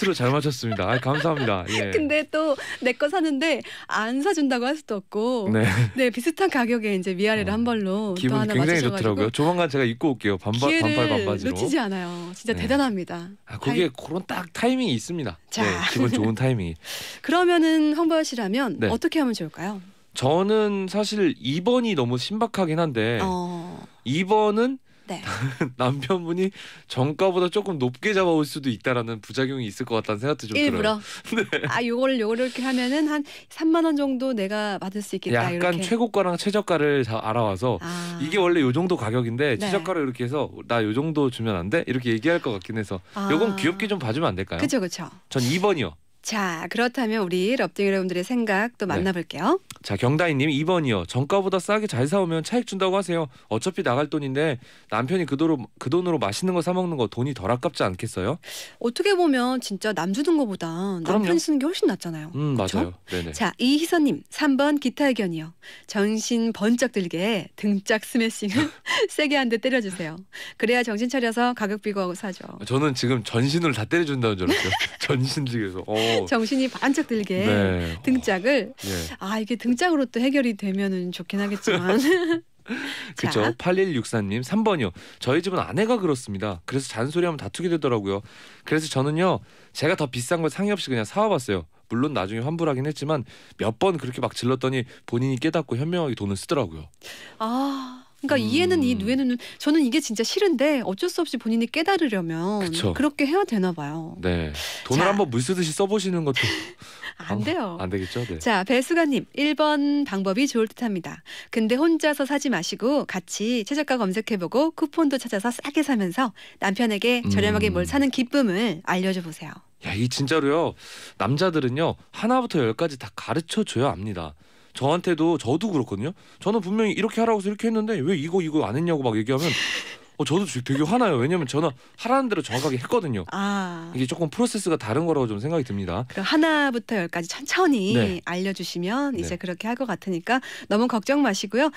텍스트로 잘 맞췄습니다. 아, 감사합니다. 예. 근데 또 내 거 사는데 안 사준다고 할 수도 없고 네, 네 비슷한 가격에 이제 미아레를 어, 한 벌로 또 하나 맞추셔가지고 좋더라고요. 조만간 제가 입고 올게요. 반바, 기 반팔 반바지로. 놓치지 않아요. 진짜 네. 대단합니다. 아, 거기에 그런 딱 타이밍이 있습니다. 자. 네, 기분 좋은 타이밍 그러면은 황보현 씨라면 네. 어떻게 하면 좋을까요? 저는 사실 2번이 너무 신박하긴 한데 어. 2번은 네. 남편분이 정가보다 조금 높게 잡아올 수도 있다라는 부작용이 있을 것 같다는 생각도 좀 일부러. 들어요. 네. 아 요걸 요렇게 하면은 한 3만 원 정도 내가 받을 수 있겠다. 약간 이렇게. 최고가랑 최저가를 알아와서 아. 이게 원래 요 정도 가격인데 네. 최저가로 이렇게 해서 나 요 정도 주면 안 돼? 이렇게 얘기할 것 같긴 해서 아. 요건 귀엽게 좀 봐주면 안 될까요? 그렇죠, 그렇죠. 전 2번이요. 자, 그렇다면 우리 럽딩 여러분들의 생각 또 네. 만나볼게요. 네. 자, 경다희님 2번이요. 정가보다 싸게 잘 사오면 차익 준다고 하세요. 어차피 나갈 돈인데 남편이 그 돈으로, 그 돈으로 맛있는 거사 먹는 거 돈이 덜 아깝지 않겠어요? 어떻게 보면 진짜 남 주는 거보다 남편 쓰는 게 훨씬 낫잖아요. 음, 그쵸? 맞아요. 네네. 자, 이희선님 3번 기타 의견이요. 정신 번쩍 들게 등짝 스매싱을 세게 한 대 때려주세요. 그래야 정신 차려서 가격 비교하고 사죠. 저는 지금 전신을 다 때려준다는 줄 알았어요. 전신 지에서. 어. 정신이 반짝 들게 네. 등짝을 예. 아 이게 등짝으로 또 해결이 되면은 좋긴 하겠지만 그렇죠. 8164님 3번이요. 저희 집은 아내가 그렇습니다. 그래서 잔소리하면 다투게 되더라고요. 그래서 저는요. 제가 더 비싼 걸 상의 없이 그냥 사와봤어요. 물론 나중에 환불하긴 했지만 몇 번 그렇게 막 질렀더니 본인이 깨닫고 현명하게 돈을 쓰더라고요. 아 그러니까 음. 이해는 이 누에는 저는 이게 진짜 싫은데 어쩔 수 없이 본인이 깨달으려면 그쵸. 그렇게 해야 되나 봐요. 네. 돈을 자. 한번 물쓰듯이 써보시는 것도 안 돼요. 안 되겠죠. 네. 자배수관님 1번 방법이 좋을 듯합니다. 근데 혼자서 사지 마시고 같이 최저가 검색해보고 쿠폰도 찾아서 싸게 사면서 남편에게 저렴하게 음. 뭘 사는 기쁨을 알려줘 보세요. 야, 이 진짜로요. 남자들은요. 하나부터 열까지 다 가르쳐 줘야 합니다. 저한테도 저도 그렇거든요. 저는 분명히 이렇게 하라고 해서 이렇게 했는데 왜 이거 이거 안 했냐고 막 얘기하면 어, 저도 되게 화나요. 왜냐면 저는 하라는 대로 정확하게 했거든요. 아. 이게 조금 프로세스가 다른 거라고 좀 생각이 듭니다. 그 하나부터 열까지 천천히 네. 알려주시면 네. 이제 그렇게 할 것 같으니까 너무 걱정 마시고요.